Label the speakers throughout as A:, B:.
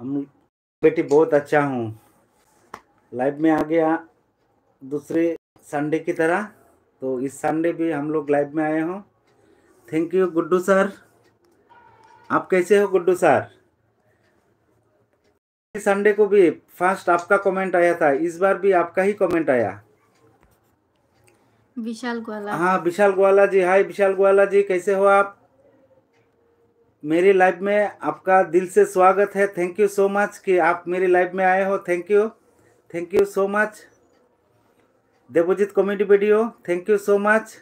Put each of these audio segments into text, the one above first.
A: हम बेटी बहुत अच्छा हूँ लाइव में आ गया दूसरे संडे की तरह तो इस संडे भी हम लोग लाइव में आए हों थैंक यू गुड्डू सर आप कैसे हो गुड्डू सर संडे को भी फर्स्ट आपका कमेंट आया था इस बार भी आपका ही कमेंट आया
B: विशाल ग्वाला
A: हाँ विशाल ग्वाला जी हाय विशाल ग्वाला जी कैसे हो आप मेरी लाइफ में आपका दिल से स्वागत है थैंक यू सो मच कि आप मेरी लाइफ में आए हो thank you thank you so much Devjeet comedy video thank you so much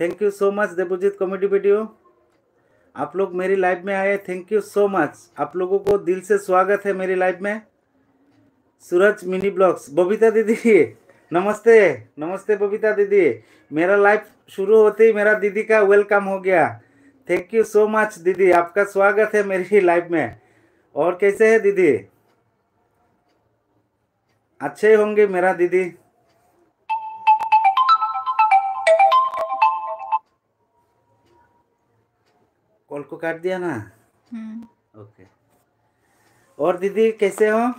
A: thank you so much Devjeet comedy video आप लोग मेरी लाइफ में आए थैंक यू सो मच आप लोगों को दिल से स्वागत है मेरी लाइफ में सूरज मिनी ब्लॉग्स बबीता दीदी नमस्ते नमस्ते बबीता दीदी मेरा लाइफ शुरू होते ही मेरा दीदी का वेलकम हो गया थैंक यू सो मच दीदी आपका स्वागत है मेरी लाइफ में और कैसे है दीदी अच्छे होंगे मेरा दीदी कॉल को काट दिया ना ओके हम्म। और दीदी कैसे हो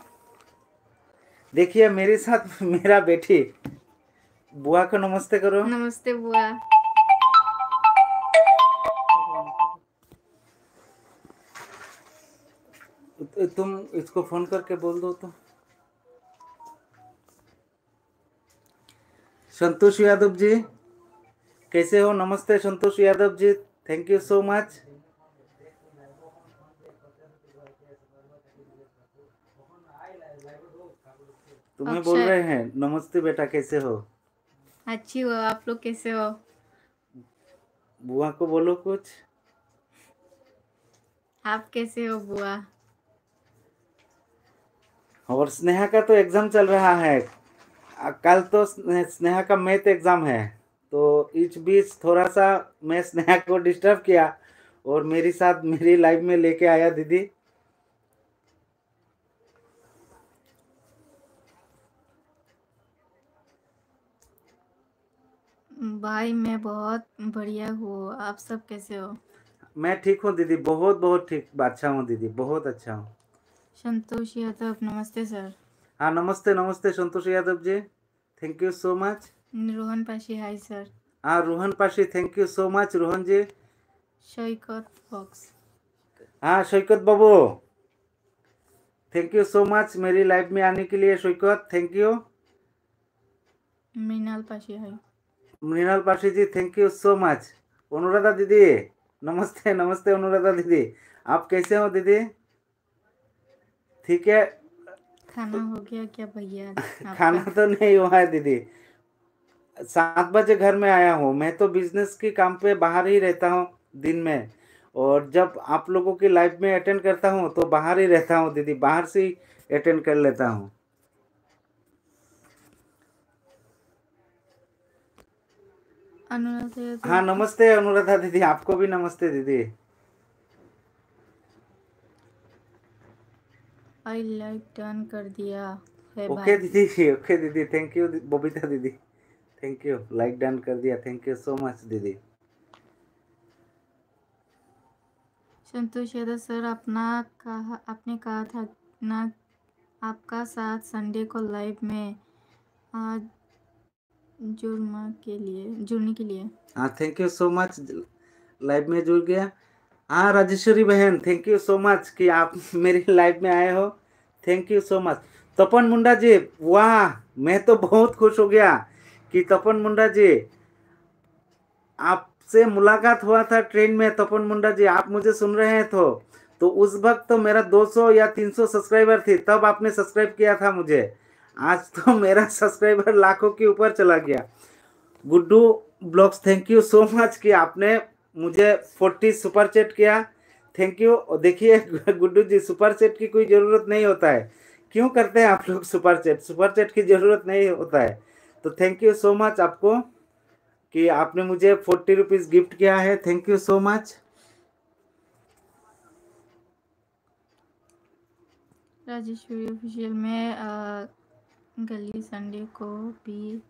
A: देखिए मेरे साथ मेरा बेटी बुआ को नमस्ते करो नमस्ते बुआ तो तुम इसको फ़ोन करके बोल दो तो संतोष यादव जी कैसे हो नमस्ते Santosh Yadav ji thank you so much तुम्हें बोल रहे हैं नमस्ते बेटा कैसे हो
B: अच्छी हो आप लोग कैसे हो
A: बुआ को बोलो कुछ
B: आप कैसे हो बुआ
A: और स्नेहा का तो एग्ज़ाम चल रहा है कल तो स्नेहा का मैथ एग्ज़ाम है तो इस बीच थोड़ा सा मैं स्नेहा को डिस्टर्ब किया और मेरे साथ मेरी लाइफ में लेके आया दीदी
B: भाई मैं बहुत बढ़िया हूँ आप सब कैसे हो
A: मैं ठीक हूँ दीदी बहुत बहुत ठीक अच्छा हूँ दीदी बहुत अच्छा हूँ
B: संतोष यादव नमस्ते सर
A: हाँ नमस्ते नमस्ते Santosh Yadav ji thank you so much
B: Rohan Pashi hi sir
A: हाँ Rohan Pashi thank you so much Rohan ji
B: Saikat বক্স
A: हाँ सैकत बाबू थैंक यू सो मच मेरी लाइफ में आने के लिए सैकत थैंक यू
B: मृणाल पाशी hi
A: Mrinal Pashi ji thank you so much Anuradha दीदी नमस्ते नमस्ते अनुराधा दीदी आप कैसे हो दीदी ठीक है
B: खाना हो गया क्या भैया खाना
A: तो नहीं हुआ है दीदी सात बजे घर में आया हूँ मैं तो बिजनेस के काम पे बाहर ही रहता हूँ दिन में और जब आप लोगों की लाइफ में अटेंड करता हूँ तो बाहर ही रहता हूँ दीदी बाहर से ही अटेंड कर लेता हूँ हाँ नमस्ते अनुराधा दीदी आपको भी नमस्ते दीदी
B: आई लाइक टर्न कर दिया ओके दीदी
A: ओके दीदी थैंक यू बबीता दीदी थैंक यू लाइक डन कर दिया थैंक यू सो मच दीदी
B: संतोष यादव सर अपना कहा आपने कहा था ना आपका साथ संडे को लाइव में आज जुड़ना के लिए जुड़ने के लिए
A: हाँ thank you so much live में जुड़ गया हाँ राजेश्वरी बहन थैंक यू सो मच कि आप मेरी लाइफ में आए हो thank you so much Tapan Munda ji वाह मैं तो बहुत खुश हो गया कि तपन मुंडा जी आपसे मुलाकात हुआ था ट्रेन में तपन मुंडा जी आप मुझे सुन रहे हैं तो तो उस वक्त तो मेरा 200 या 300 सब्सक्राइबर थी तब आपने सब्सक्राइब किया था मुझे आज तो मेरा सब्सक्राइबर लाखों के ऊपर चला गया Guddu blogs thank you so much कि आपने मुझे फोर्टी सुपर चैट किया थैंक यू और देखिए गुड्डू जी सुपर चैट की कोई ज़रूरत नहीं होता है क्यों करते हैं आप लोग सुपर चैट सुपर चैट की ज़रूरत नहीं होता है तो थैंक यू सो मच आपको कि आपने मुझे फोर्टी रुपीज़ गिफ्ट किया है thank you so much
B: Rajeshwari official में गली संडे को भी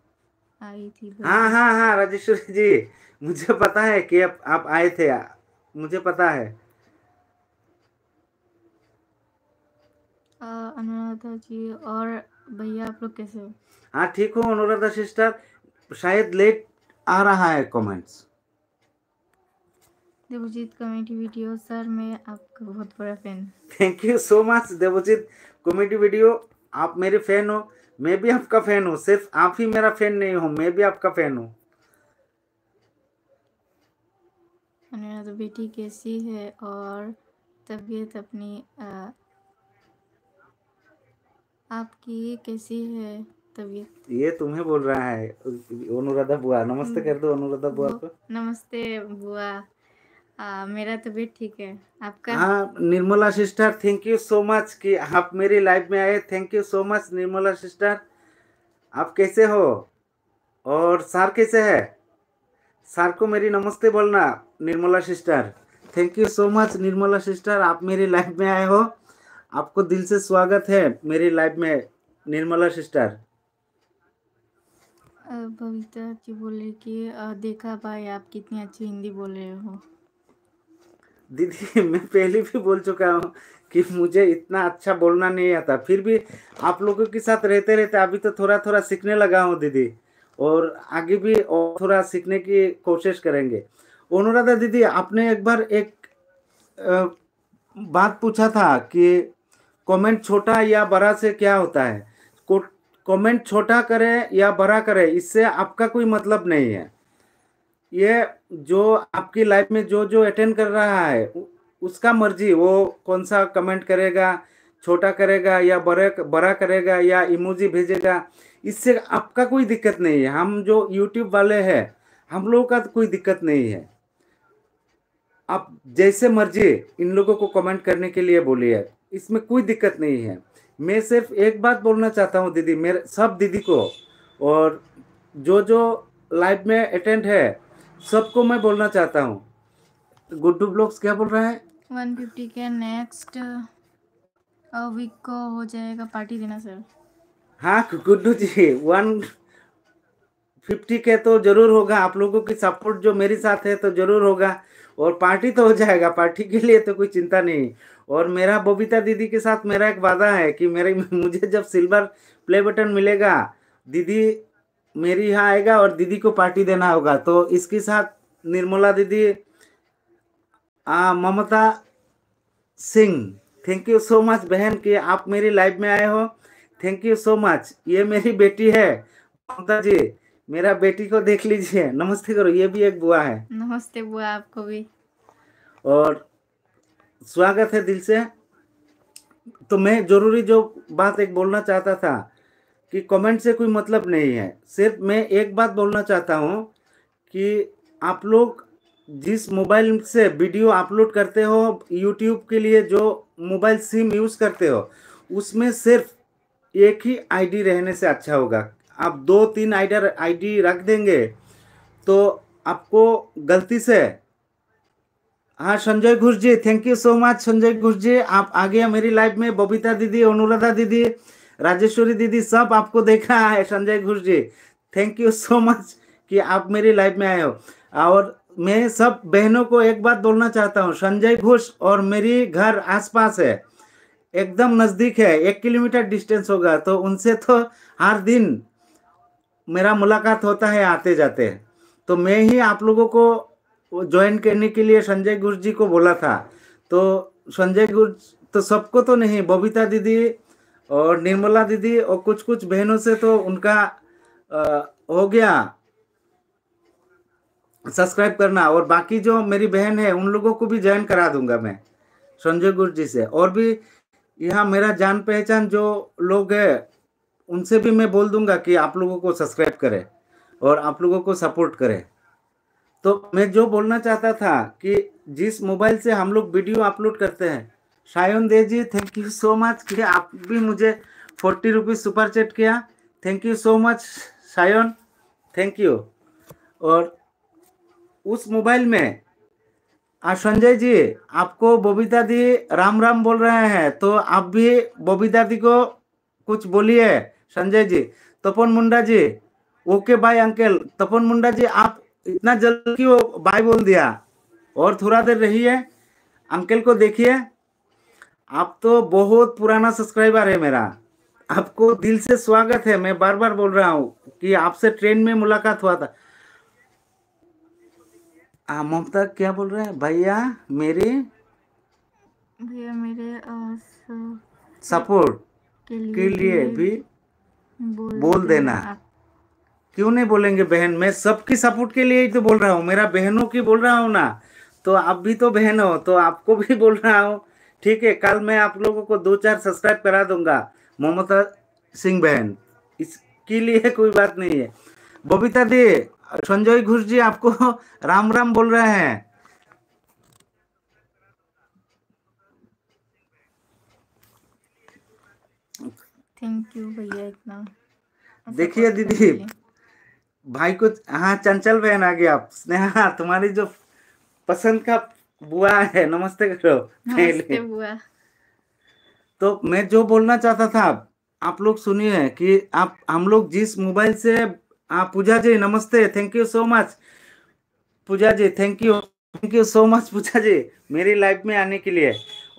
B: आई थी हाँ हाँ
A: हाँ राजेश्वरी जी मुझे पता है कि आप, आप आए थे आ, मुझे पता है
B: अनुराधा जी और भैया आप लोग कैसे हो
A: हाँ ठीक हो अनुराधा सिस्टर शायद लेट आ रहा है comments
B: Devjeet comedy video sir मैं आपका बहुत बड़ा fan
A: thank you so much Devjeet comedy video आप मेरे फैन हो मैं भी आपका फैन हूँ सिर्फ आप ही मेरा फैन नहीं हो मैं भी आपका फैन हूँ
B: अनुराधा तो बेटी कैसी है और तबीयत अपनी आ, आपकी कैसी है तबीयत
A: ये तुम्हें बोल रहा है अनुराधा बुआ नमस्ते हम्म, कर दो अनुराधा बुआ को
B: नमस्ते बुआ मेरा मेरा तो भी ठीक है आपका हाँ
A: Nirmala sister thank you so much कि आप मेरी लाइफ में आए thank you so much Nirmala sister आप कैसे हो और सर कैसे है सर को मेरी नमस्ते बोलना Nirmala sister thank you so much Nirmala sister आप मेरी लाइफ में आए हो आपको दिल से स्वागत है मेरी लाइफ में निर्मला सिस्टर
B: बबीता जी बोले कि देखा भाई आप कितनी अच्छी हिंदी बोल
A: रहे हो दीदी मैं पहले भी बोल चुका हूँ कि मुझे इतना अच्छा बोलना नहीं आता फिर भी आप लोगों के साथ रहते रहते अभी तो थोड़ा थोड़ा सीखने लगा हूँ दीदी और आगे भी और थोड़ा सीखने की कोशिश करेंगे अनुराधा दीदी आपने एक बार एक बात पूछा था कि कमेंट छोटा या बड़ा से क्या होता है कमेंट छोटा करें या बड़ा करें इससे आपका कोई मतलब नहीं है ये जो आपकी लाइफ में जो जो अटेंड कर रहा है उसका मर्जी वो कौन सा कमेंट करेगा छोटा करेगा या बड़े बड़ा करेगा या इमोजी भेजेगा इससे आपका कोई दिक्कत नहीं है हम जो यूट्यूब वाले हैं हम लोगों का कोई दिक्कत नहीं है आप जैसे मर्जी इन लोगों को कमेंट करने के लिए बोलिए इसमें कोई दिक्कत नहीं है मैं सिर्फ एक बात बोलना चाहता हूँ दीदी मेरे सब दीदी को और जो जो लाइफ में अटेंड है सबको मैं बोलना चाहता हूँ गुड्डू ब्लॉग्स क्या बोल रहा है
B: 150 के नेक्स्ट वीक को हो जाएगा पार्टी देना सर
A: हाँ गुड्डू जी वन फिफ्टी के तो जरूर होगा आप लोगों की सपोर्ट जो मेरे साथ है तो जरूर होगा और पार्टी तो हो जाएगा पार्टी के लिए तो कोई चिंता नहीं और मेरा बबीता दीदी के साथ मेरा एक वादा है कि मेरे मुझे जब सिल्वर प्ले बटन मिलेगा दीदी मेरी यहाँ आएगा और दीदी को पार्टी देना होगा तो इसके साथ निर्मला दीदी Mamta Singh thank you so much बहन कि आप मेरी लाइफ में आए हो थैंक यू सो मच ये मेरी बेटी है ममता जी मेरा बेटी को देख लीजिए नमस्ते करो ये भी एक बुआ है
B: नमस्ते बुआ आपको भी
A: और स्वागत है दिल से तो मैं जरूरी जो बात एक बोलना चाहता था कि कमेंट से कोई मतलब नहीं है सिर्फ मैं एक बात बोलना चाहता हूँ कि आप लोग जिस मोबाइल से वीडियो अपलोड करते हो यूट्यूब के लिए जो मोबाइल सिम यूज़ करते हो उसमें सिर्फ एक ही आईडी रहने से अच्छा होगा आप दो तीन आईडी आईडी रख देंगे तो आपको गलती से हाँ Sanjay Ghosh ji thank you so much Sanjay Ghosh ji आप आ गया मेरी लाइफ में बबीता दीदी अनुराधा दीदी राजेश्वरी दीदी सब आपको देखा है Sanjay Ghosh ji thank you so much कि आप मेरी लाइफ में आए हो और मैं सब बहनों को एक बात बोलना चाहता हूँ संजय घोष और मेरी घर आसपास है एकदम नज़दीक है एक किलोमीटर डिस्टेंस होगा तो उनसे तो हर दिन मेरा मुलाकात होता है आते जाते तो मैं ही आप लोगों को ज्वाइन करने के लिए संजय घोष जी को बोला था तो संजय घोष तो सबको तो नहीं बबीता दीदी और निर्मला दीदी और कुछ कुछ बहनों से तो उनका आ, हो गया सब्सक्राइब करना और बाकी जो मेरी बहन है उन लोगों को भी ज्वाइन करा दूंगा मैं संजय गुरु जी से और भी यहाँ मेरा जान पहचान जो लोग है उनसे भी मैं बोल दूंगा कि आप लोगों को सब्सक्राइब करें और आप लोगों को सपोर्ट करें तो मैं जो बोलना चाहता था कि जिस मोबाइल से हम लोग वीडियो अपलोड करते हैं Sayan De ji thank you so much कि आप भी मुझे फोर्टी रुपीज़ सुपर चैट किया thank you so much Sayan thank you और उस मोबाइल में संजय जी आपको बबीता दादी राम राम बोल रहे हैं तो आप भी बबीता दादी को कुछ बोलिए Sanjay ji Tapan Munda ji okay bye uncle Tapan Munda ji आप इतना जल्दी क्यों बाय बोल दिया और थोड़ा देर रहिए अंकल को देखिए आप तो बहुत पुराना सब्सक्राइबर है मेरा आपको दिल से स्वागत है मैं बार बार बोल रहा हूँ कि आपसे ट्रेन में मुलाकात हुआ था आ, ममता क्या बोल रहे हैं भैया मेरे
B: भैया मेरे
A: सपोर्ट के लिए, के लिए भी बोल, बोल देना क्यों नहीं बोलेंगे बहन मैं सबकी सपोर्ट के लिए ही तो बोल रहा हूँ मेरा बहनों की बोल रहा हूँ ना तो आप भी तो बहन हो तो आपको भी बोल रहा हूँ ठीक है कल मैं आप लोगों को दो चार सब्सक्राइब करा दूंगा ममता सिंह बहन इसके लिए कोई बात नहीं है बबीता दी संजय घोष जी आपको राम राम बोल रहे हैं
B: थैंक यू भैया इतना
A: देखिए दीदी भाई को हाँ चंचल बहन आ गया आप स्नेहा तुम्हारी जो पसंद का बुआ है नमस्ते करो नमस्ते बुआ तो मैं जो बोलना चाहता था आप लोग सुनिए कि आप हम लोग जिस मोबाइल से आप हाँ, पूजा जी नमस्ते thank you so much Puja ji thank you thank you so much Puja ji मेरी लाइफ में आने के लिए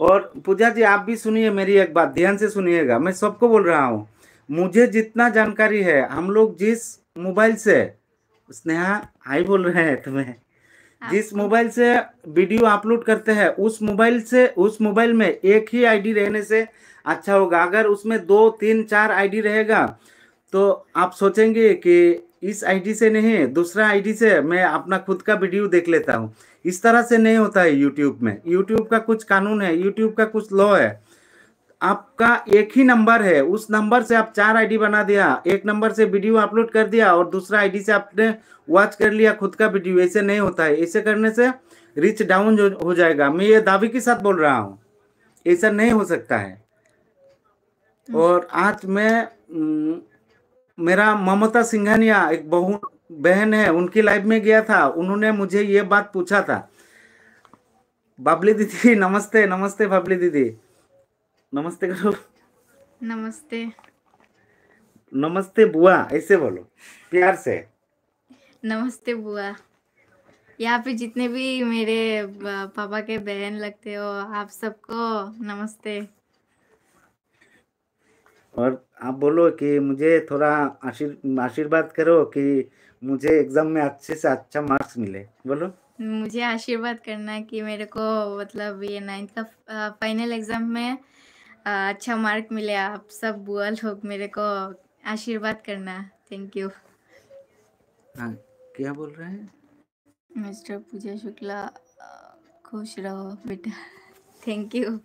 A: और पूजा जी आप भी सुनिए मेरी एक बात ध्यान से सुनिएगा मैं सबको बोल रहा हूँ मुझे जितना जानकारी है हम लोग जिस मोबाइल से स्नेहा हाई बोल रहे हैं तुम्हें जिस तो मोबाइल से वीडियो अपलोड करते हैं उस मोबाइल से उस मोबाइल में एक ही आईडी रहने से अच्छा होगा अगर उसमें दो तीन चार आईडी रहेगा तो आप सोचेंगे कि इस आईडी से नहीं दूसरा आईडी से मैं अपना खुद का वीडियो देख लेता हूँ इस तरह से नहीं होता है यूट्यूब में यूट्यूब का कुछ कानून है यूट्यूब का कुछ लॉ है आपका एक ही नंबर है उस नंबर से आप चार आईडी बना दिया एक नंबर से वीडियो अपलोड कर दिया और दूसरा आईडी से आपने वॉच कर लिया खुद का वीडियो ऐसे नहीं होता है ऐसे करने से रिच डाउन हो जाएगा मैं ये दावे के साथ बोल रहा हूँ ऐसा नहीं हो सकता है और आज मैं मेरा ममता सिंघानिया एक बहु बहन है उनकी लाइफ में गया था उन्होंने मुझे ये बात पूछा था बाबली दीदी नमस्ते नमस्ते बाबली दीदी नमस्ते करो नमस्ते नमस्ते बुआ ऐसे बोलो प्यार से
B: नमस्ते बुआ यहाँ पे जितने भी मेरे पापा के बहन लगते हो आप सबको नमस्ते
A: और आप बोलो कि मुझे थोड़ा आशीर्वाद करो कि मुझे एग्जाम में अच्छे से अच्छा मार्क्स मिले बोलो
B: मुझे आशीर्वाद करना कि मेरे को मतलब ये नाइन्थ का फाइनल एग्जाम में अच्छा मार्क मिले आप सब बुआ लोग मेरे को आशीर्वाद करना थैंक यू
A: हाँ, क्या बोल रहे हैं
B: मिस्टर पूजा शुक्ला खुश रहो बेटा थैंक यू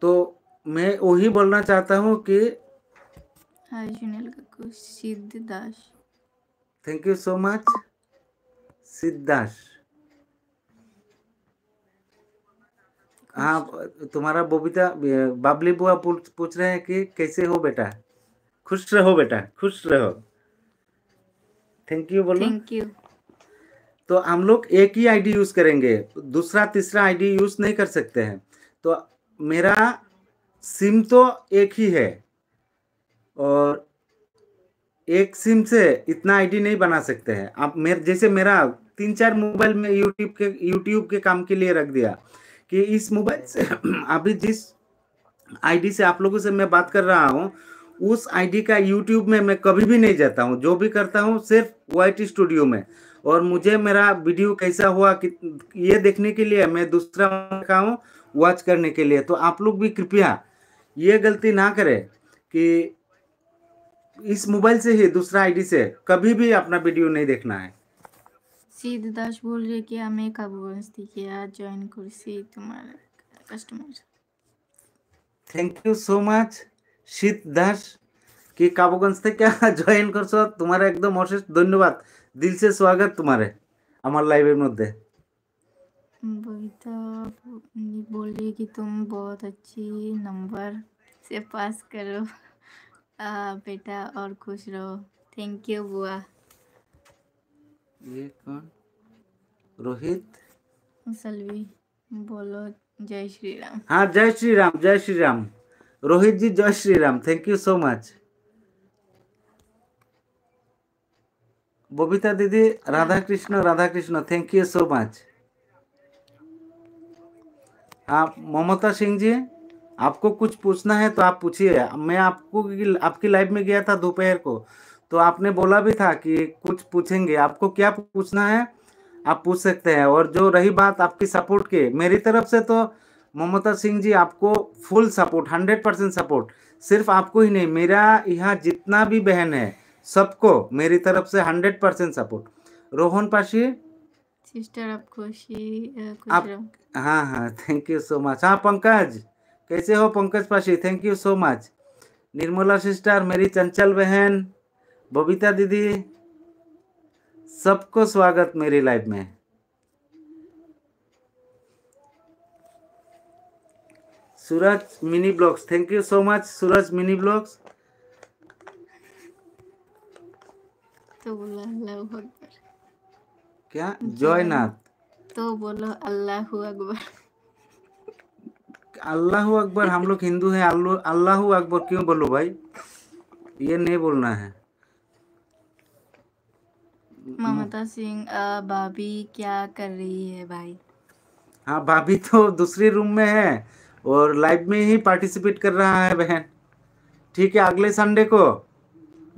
A: तो मैं वही बोलना चाहता हूँ कि
B: हाँ, Siddh Das
A: thank you so much सिद्धाश हाँ तुम्हारा बबीता बाबली बुआ पूछ रहे हैं कि कैसे हो बेटा खुश रहो बेटा खुश रहो थैंक यू बोलो थैंक यू तो हम लोग एक ही आईडी यूज करेंगे दूसरा तीसरा आईडी यूज नहीं कर सकते हैं तो मेरा सिम तो एक ही है और एक सिम से इतना आईडी नहीं बना सकते हैं आप मेरे जैसे मेरा तीन चार मोबाइल में यूट्यूब के यूट्यूब के काम के लिए रख दिया कि इस मोबाइल से अभी जिस आईडी से आप लोगों से मैं बात कर रहा हूँ उस आईडी का यूट्यूब में मैं कभी भी नहीं जाता हूँ जो भी करता हूँ सिर्फ वाइट स्टूडियो में और मुझे मेरा वीडियो कैसा हुआ कि ये देखने के लिए मैं दूसरा का हूँ वॉच करने के लिए तो आप लोग भी कृपया ये गलती ना करें कि इस मोबाइल से ही दूसरा आईडी से कभी भी अपना वीडियो नहीं देखना है
B: दास बोल रही कि हमें कब बोलस थी कि आज जॉइन कर सी तुम्हारे
A: customer thank you so much Sheet Das कि काबोगंज से क्या जॉइन कर सो तुम्हारे एकदम अशेष धन्यवाद दिल से स्वागत तुम्हारे हमारे लाइव में मध्य
B: बोलता बोल रही कि तुम बहुत अच्छी नंबर से पास करो आ, बेटा और खुश रहो थैंक यू बुआ
A: ये कौन रोहित
B: सलवी बोलो जय श्री
A: राम हाँ जय श्री राम जय श्री राम रोहित जी जय Shri Ram thank you so much Babita दीदी Radha Krishna Radha Krishna thank you so much हाँ ममता सिंह जी आपको कुछ पूछना है तो आप पूछिए मैं आपको आपकी लाइफ में गया था दोपहर को तो आपने बोला भी था कि कुछ पूछेंगे आपको क्या पूछना है आप पूछ सकते हैं और जो रही बात आपकी सपोर्ट के मेरी तरफ से तो ममता सिंह जी आपको full support hundred percent support सिर्फ आपको ही नहीं मेरा यहाँ जितना भी बहन है सबको मेरी तरफ से हंड्रेड परसेंट सपोर्ट रोहन पाशी
B: सिस्टर आप खुशी आप
A: हाँ हाँ थैंक यू सो मच हाँ पंकज कैसे हो Pankaj Pashi thank you so much Nirmala sister मेरी चंचल बहन बबीता दीदी सबको स्वागत मेरी लाइफ में Suraj mini blogs thank you so much Suraj mini blogs
B: तो अल्लाह अकबर
A: क्या जयनाथ
B: तो बोलो अल्लाह अकबर
A: अल्लाह अकबर हम लोग हिंदू हैं अल्लाह अकबर क्यों बोलो भाई ये नहीं बोलना है ममता
B: सिंह भाभी क्या कर रही है भाई
A: हाँ भाभी तो दूसरे रूम में है और लाइव में ही पार्टिसिपेट कर रहा है बहन ठीक है अगले संडे को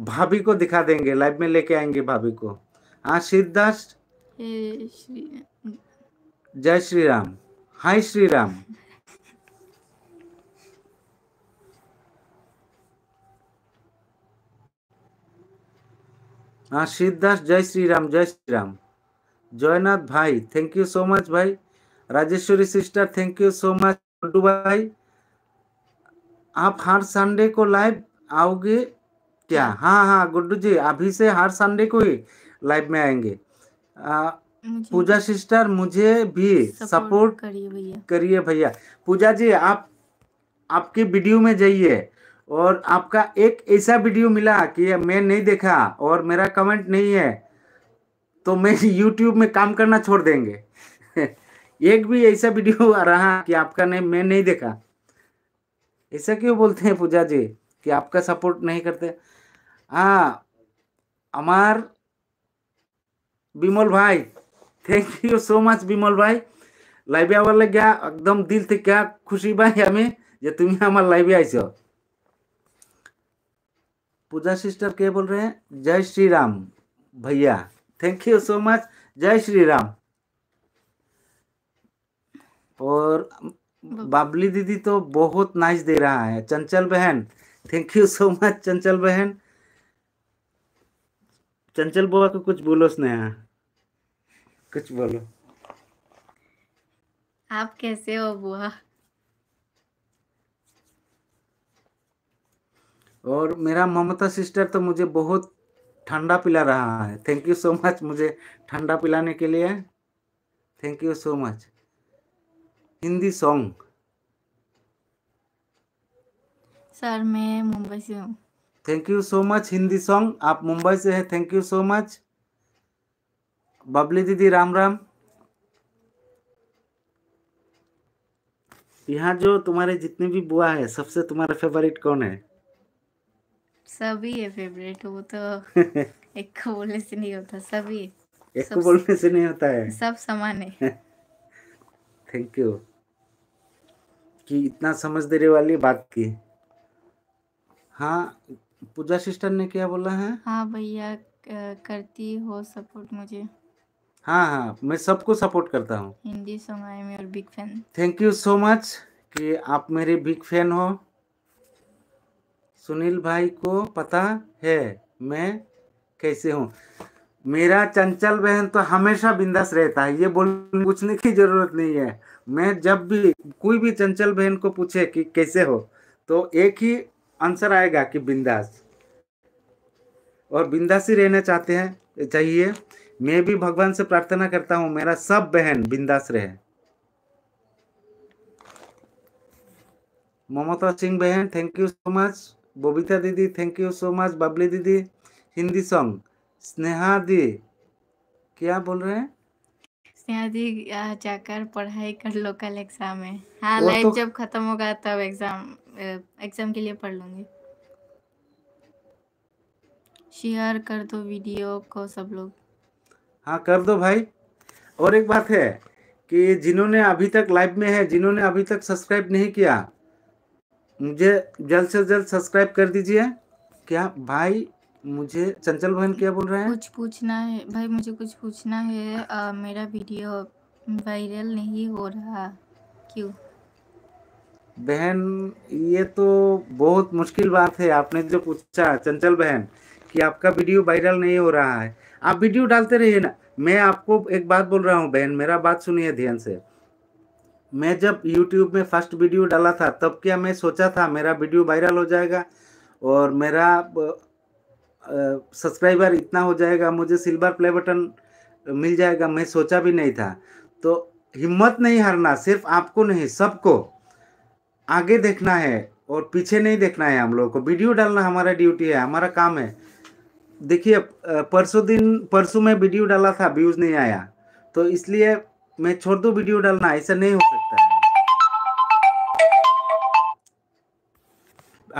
A: भाभी को दिखा देंगे लाइव में लेके आएंगे भाभी को हाँ सिद्धार्थ जय श्री राम हाय श्री राम हाँ सिद्धार्थ जय श्री राम जय श्री राम जयनाथ भाई थैंक यू सो मच भाई Rajeshwari sister thank you so much Guddu भाई आप हर संडे को लाइव आओगे क्या हाँ।, हाँ हाँ गुड्डू जी अभी से हर संडे को ही लाइव में आएंगे पूजा सिस्टर मुझे भी सपोर्ट करिए भैया करिए भैया पूजा जी आप आपके वीडियो में जाइए और आपका एक ऐसा वीडियो मिला कि मैं नहीं देखा और मेरा कमेंट नहीं है तो मैं यूट्यूब में काम करना छोड़ देंगे एक भी ऐसा वीडियो रहा कि आपका नहीं मैं नहीं देखा ऐसा क्यों बोलते हैं पूजा जी कि आपका सपोर्ट नहीं करते हाँ अमार विमल भाई thank you so much Vimal live लाइव आवर गया एकदम दिल से क्या खुशी भाई हमें जो तुम्हें हमारे লাইভে आई पूजा सिस्टर क्या बोल रहे हैं जय श्री राम भैया थैंक यू सो मच जय श्री राम और बाबली दीदी तो बहुत नाइस दे रहा है चंचल बहन थैंक यू सो मच चंचल बहन चंचल बुआ को कुछ बोलो स्नेहा कुछ बोलो
B: आप कैसे हो बुआ
A: और मेरा ममता सिस्टर तो मुझे बहुत ठंडा पिला रहा है थैंक यू सो मच मुझे ठंडा पिलाने के लिए thank you so much Hindi song
B: sir मैं मुंबई से हूँ
A: thank you so much Hindi song आप मुंबई से हैं thank you so much Babli दीदी राम राम यहाँ जो तुम्हारे जितने भी बुआ है सबसे तुम्हारा फेवरेट कौन है
B: सभी है फेवरेट वो तो एक को बोलने से नहीं होता सभी
A: एक को बोलने से नहीं होता है
B: सब समान
A: है थैंक यू कि इतना समझदारी वाली बात की हाँ पूजा सिस्टर ने क्या बोला है
B: हाँ भैया करती हो सपोर्ट मुझे
A: हाँ हाँ मैं सबको सपोर्ट करता हूँ
B: Hindi song I am your big fan
A: thank you so much कि आप मेरे बिग फैन हो सुनील भाई को पता है मैं कैसे हूँ मेरा चंचल बहन तो हमेशा बिंदास रहता है ये बोल पूछने की जरूरत नहीं है मैं जब भी कोई भी चंचल बहन को पूछे कि कैसे हो तो एक ही आंसर आएगा कि बिंदास और बिंदास ही रहना चाहते हैं चाहिए मैं भी भगवान से प्रार्थना करता हूँ मेरा सब बहन बिंदास रहे ममता सिंह बहन thank you so much Babita दीदी thank you so much Babli दीदी हिंदी सॉन्ग स्नेहा दी क्या बोल रहे हैं
B: स्नेहा दी जाकर पढ़ाई कर लो कल एग्जाम में हाँ लाइफ तो... जब खत्म होगा तब एग्जाम एग्जाम के लिए पढ़ लूंगी शेयर कर दो वीडियो को सब लोग
A: हाँ कर दो भाई और एक बात है कि जिन्होंने अभी तक लाइव में है जिन्होंने अभी तक सब्सक्राइब नहीं किया मुझे जल्द से जल्द सब्सक्राइब कर दीजिए क्या भाई मुझे चंचल बहन क्या बोल रहे हैं कुछ
B: पूछना है भाई मुझे कुछ पूछना है आ, मेरा वीडियो वायरल नहीं हो रहा क्यों
A: बहन ये तो बहुत मुश्किल बात है आपने जो पूछा चंचल बहन कि आपका वीडियो वायरल नहीं हो रहा है आप वीडियो डालते रहिए ना मैं आपको एक बात बोल रहा हूँ बहन मेरा बात सुनिए ध्यान से मैं जब यूट्यूब में फर्स्ट वीडियो डाला था तब क्या मैं सोचा था मेरा वीडियो वायरल हो जाएगा और मेरा सब्सक्राइबर इतना हो जाएगा मुझे सिल्वर प्ले बटन मिल जाएगा मैं सोचा भी नहीं था तो हिम्मत नहीं हारना सिर्फ आपको नहीं सबको आगे देखना है और पीछे नहीं देखना है हम लोगों को वीडियो डालना हमारा ड्यूटी है हमारा काम है देखिए परसों दिन परसों में वीडियो डाला था व्यूज़ नहीं आया तो इसलिए मैं छोड़ दो वीडियो डालना ऐसा नहीं हो सकता है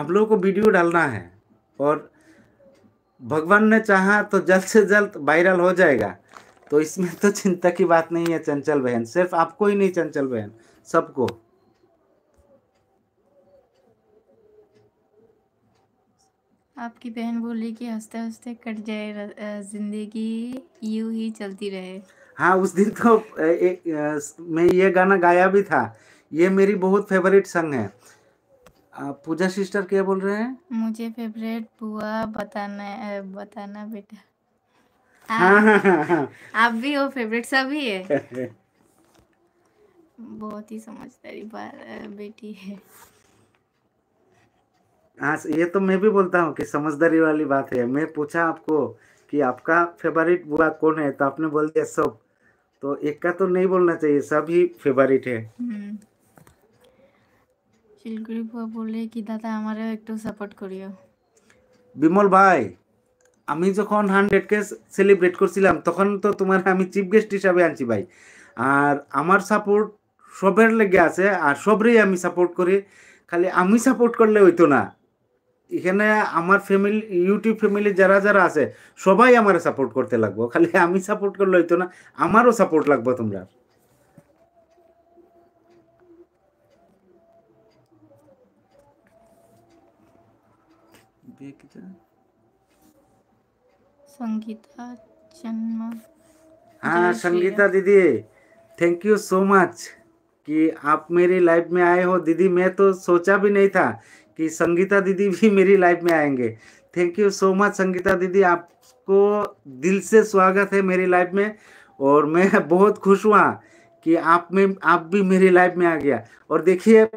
A: हम लोगों को वीडियो डालना है और भगवान ने चाहा तो जल्द से जल्द वायरल हो जाएगा तो इसमें तो चिंता की बात नहीं है चंचल बहन सिर्फ आपको ही नहीं चंचल बहन सबको
B: आपकी बहन बोली कि हंसते हंसते कट जाए जिंदगी यूं ही चलती रहे
A: हाँ उस दिन तो एक मैं ये गाना गाया भी था ये मेरी बहुत फेवरेट संग है पूजा सिस्टर क्या बोल रहे हैं
B: मुझे फेवरेट बुआ बताना बताना बेटा हाँ, हाँ, हाँ, हाँ. आप भी हो फेवरेट सभी है बहुत ही समझदारी बेटी है
A: हाँ ये तो मैं भी बोलता हूँ कि समझदारी वाली बात है मैं पूछा आपको कि आपका फेवरेट बुआ कौन है तो आपने बोल दिया सब तो एक का तो नहीं बोलना चाहिए ही फेवरेट है
B: দাদা আমারও একটু সাপোর্ট করিও
A: বিমল ভাই আমি যখন হান্ড্রেড কে সেলিব্রেট করছিলাম তখন তো তোমার আমি চিফ গেস্ট হিসাবে আনছি ভাই আর আমার সাপোর্ট সবের লেগে আছে আর সবরেই আমি সাপোর্ট করি খালি আমি সাপোর্ট করলে হইতো না ইখানে আমার ফ্যামিলি ইউটিউব ফ্যামিলি যারা যারা আছে সবাই আমারে সাপোর্ট করতে লাগবে খালি আমি সাপোর্ট করলে তো না আমারও সাপোর্ট লাগবে তোমরা দেখতো
B: সংগীতা জন্ম
A: আ সংগীতা দিদি থ্যাঙ্ক ইউ সো মাচ কি আপ মেরি লাইভ মে আয়ে হো দিদি মে তো সোচা ভি নহি থা कि संगीता दीदी भी मेरी लाइफ में आएंगे thank you so much Sangeeta दीदी आपको दिल से स्वागत है मेरी लाइफ में और मैं बहुत खुश हुआ कि आप में आप भी मेरी लाइफ में आ गया और देखिए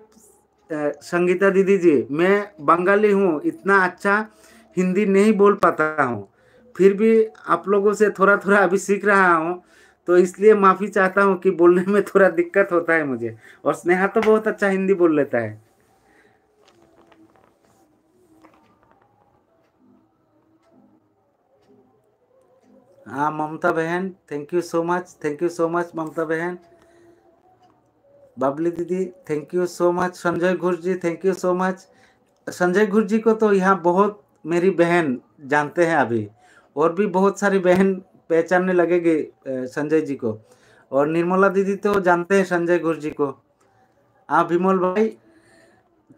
A: संगीता दीदी जी मैं बंगाली हूँ इतना अच्छा हिंदी नहीं बोल पाता हूँ फिर भी आप लोगों से थोड़ा थोड़ा अभी सीख रहा हूँ तो इसलिए माफ़ी चाहता हूँ कि बोलने में थोड़ा दिक्कत होता है मुझे और स्नेहा तो बहुत अच्छा हिंदी बोल लेता है हाँ ममता बहन thank you so much thank you so much Mamta बहन बबली दीदी thank you so much Sanjay घुर ji thank you so much Sanjay घुर जी को तो यहाँ बहुत मेरी बहन जानते हैं अभी और भी बहुत सारी बहन पहचानने लगेगी संजय जी को और निर्मला दीदी तो जानते हैं संजय घुर जी को हाँ विमल भाई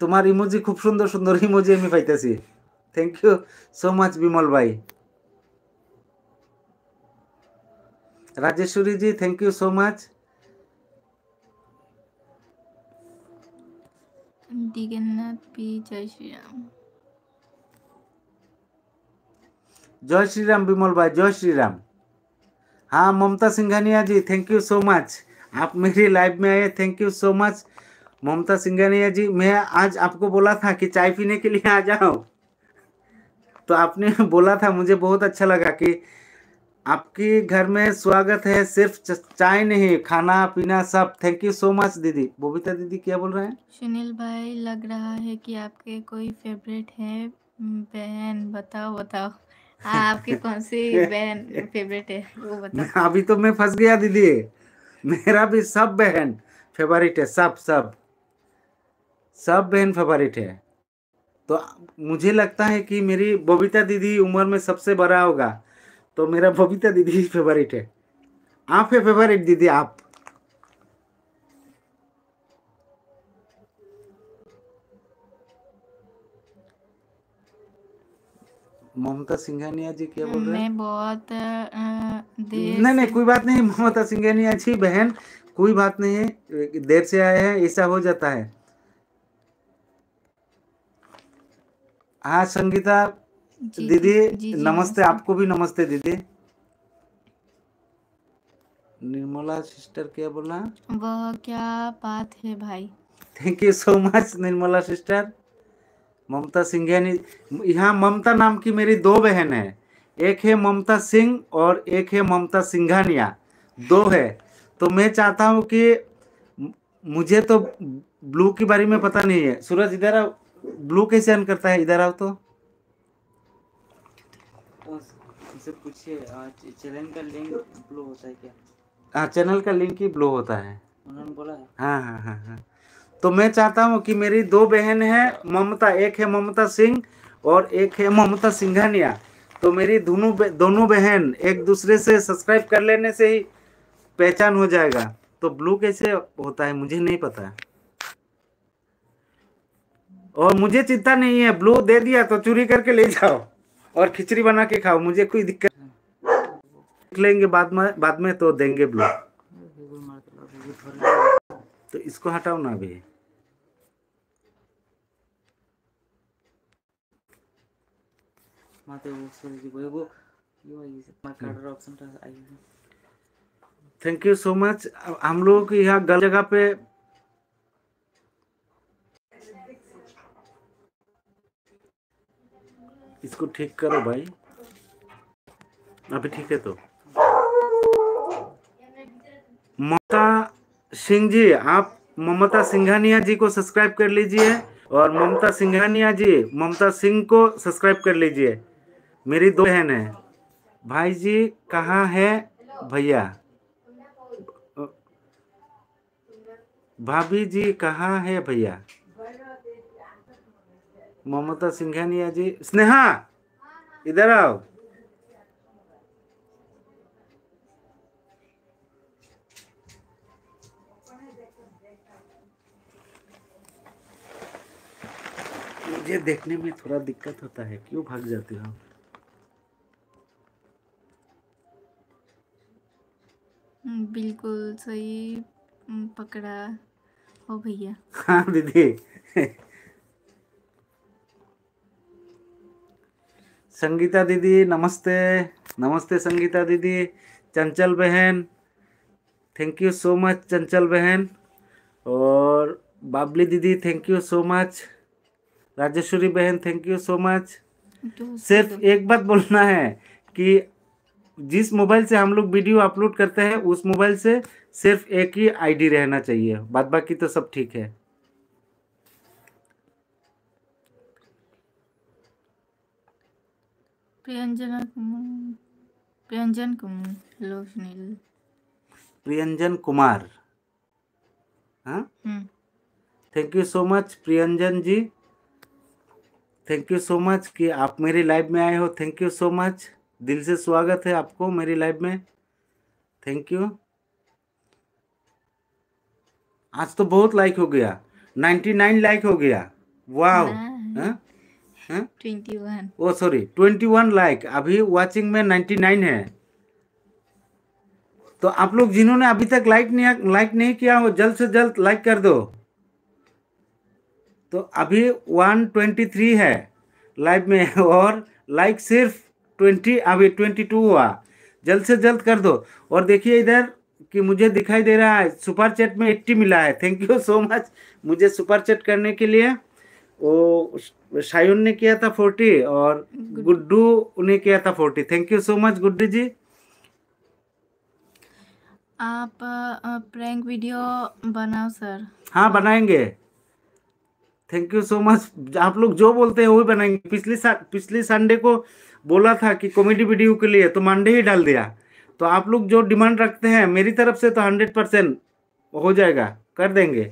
A: তোমার खूब सुंदर सुंदर সুন্দর ইমোজি আমি পাইতেছি thank you so much Vimal भाई Rajeshwari ji thank you so much जय श्री राम विमल भाई जय श्री राम हाँ Mamta Singhania ji thank you so much आप मेरी लाइव में आए thank you so much Mamta Singhania ji मैं आज आपको बोला था कि चाय पीने के लिए आ जाओ तो आपने बोला था मुझे बहुत अच्छा लगा कि आपके घर में स्वागत है सिर्फ चाय नहीं खाना पीना सब थैंक यू सो मच दीदी बबीता दीदी क्या बोल रहे हैं
B: सुनील भाई लग रहा है कि आपके कोई फेवरेट है बहन बताओ बताओ हाँ, आपकी कौन सी बहन फेवरेट है वो बताओ
A: अभी तो मैं फंस गया दीदी मेरा भी सब बहन फेवरेट है सब सब सब बहन फेवरेट है तो मुझे लगता है कि मेरी बबीता दीदी उम्र में सबसे बड़ा होगा तो मेरा बबीता दीदी फेवरेट है आप है फेवरेट दीदी आप ममता सिंघानिया जी क्या बोल रहे हैं
B: बहुत नहीं नहीं कोई बात नहीं
A: ममता सिंघानिया जी बहन कोई बात नहीं है देर से आए हैं ऐसा हो जाता है हाँ संगीता दीदी नमस्ते आपको भी नमस्ते दीदी निर्मला सिस्टर क्या बोला
B: वह क्या बात है भाई
A: thank you so much Nirmala sister Mamta Singh यहाँ ममता नाम की मेरी दो बहन है एक है ममता सिंह और एक है ममता सिंघानिया दो है तो मैं चाहता हूँ कि मुझे तो ब्लू के बारे में पता नहीं है सूरज इधर आओ ब्लू कैसे अन करता है इधर आओ तो चैनल का लिंक हाँ चैनल का लिंक ही ब्लो होता है उन्होंने बोला हाँ हाँ हाँ हाँ तो मैं चाहता हूँ कि मेरी दो बहन है ममता एक है ममता सिंह और एक है ममता सिंघानिया तो मेरी दोनों दोनों बहन एक दूसरे से सब्सक्राइब कर लेने से ही पहचान हो जाएगा तो ब्लू कैसे होता है मुझे नहीं पता और मुझे चिंता नहीं है ब्लू दे दिया तो चोरी करके ले जाओ और खिचड़ी बना के खाओ मुझे कोई दिक्कत हाँ। लेंगे बाद में बाद में तो देंगे ब्लॉक तो इसको हटाओ ना अभी थैंक यू सो मच हम लोगों की यहाँ गलत जगह पे इसको ठीक करो भाई अभी ठीक है तो ममता सिंह जी आप ममता सिंघानिया जी को सब्सक्राइब कर लीजिए और ममता सिंघानिया जी ममता सिंह को सब्सक्राइब कर लीजिए मेरी दो बहन है भाई जी कहाँ है भैया भाभी जी कहाँ है भैया ममता सिंघानिया आज स्नेहा इधर आओ मुझे देखने में थोड़ा दिक्कत होता है क्यों भाग जाते हो
B: हम्म, बिल्कुल सही हम्म, पकड़ा हो भैया
A: हाँ दीदी संगीता दीदी नमस्ते नमस्ते संगीता दीदी चंचल बहन थैंक यू सो मच चंचल बहन और बाबली दीदी thank you so much Rajeshwari बहन थैंक यू सो मच सिर्फ एक बात बोलना है कि जिस मोबाइल से हम लोग वीडियो अपलोड करते हैं उस मोबाइल से सिर्फ एक ही आईडी रहना चाहिए बाद बाकी तो सब ठीक है
B: Priyanjana Kumar Priyanjan Kumar hello Sunil
A: Priyanjan Kumar thank you so much Priyanjan ji thank you so much कि आप मेरी लाइव में आए हो थैंक यू सो मच दिल से स्वागत है आपको मेरी लाइव में थैंक यू आज तो बहुत लाइक हो गया नाइन्टी नाइन लाइक हो गया वाह हाँ?
B: हैं
A: ओ सॉरी ट्वेंटी वन लाइक अभी वाचिंग में नाइन्टी नाइन है तो आप लोग जिन्होंने अभी तक लाइक नहीं लाइक नहीं किया हो जल्द से जल्द लाइक कर दो तो अभी वन ट्वेंटी थ्री है लाइव में और लाइक सिर्फ ट्वेंटी अभी ट्वेंटी टू हुआ जल्द से जल्द कर दो और देखिए इधर कि मुझे दिखाई दे रहा है सुपर चैट में एट्टी मिला है थैंक यू सो मच मुझे सुपर चैट करने के लिए वो शायुन ने किया था फोर्टी और गुड्डू उन्हें किया था forty thank you so much Guddu ji
B: आप प्रैंक वीडियो बनाओ सर
A: हाँ बनाएंगे थैंक यू सो मच आप लोग जो बोलते हैं वही बनाएंगे पिछली सा, पिछली संडे को बोला था कि कॉमेडी वीडियो के लिए तो मंडे ही डाल दिया तो आप लोग जो डिमांड रखते हैं मेरी तरफ से तो हंड्रेड परसेंट हो जाएगा कर देंगे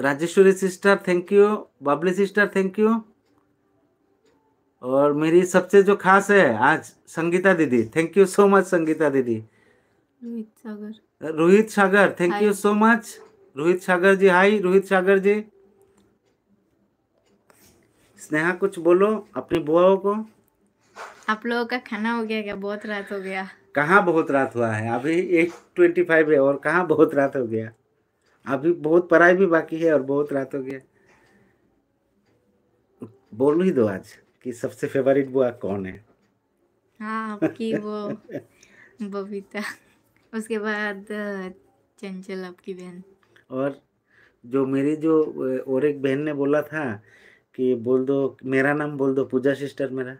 A: Rajeshwari sister thank you Babli sister thank you और मेरी सबसे जो खास है आज संगीता दीदी thank you so much Sangeeta दीदी
B: Rohit Sagar
A: Rohit Sagar thank you so much Rohit Sagar ji hi Rohit Sagar ji Sneha कुछ बोलो अपनी बुआओं को
B: आप लोगों का खाना हो गया क्या बहुत रात हो गया
A: कहाँ बहुत रात हुआ है अभी एट ट्वेंटी फाइव है और कहाँ बहुत रात हो गया अभी बहुत पढ़ाई भी बाकी है और बहुत रात हो गया बोल ही दो आज कि सबसे फेवरेट बुआ कौन है
B: हाँ आपकी वो बबीता उसके बाद चंचल आपकी बहन
A: और जो मेरी जो और एक बहन ने बोला था कि बोल दो मेरा नाम बोल दो पूजा सिस्टर मेरा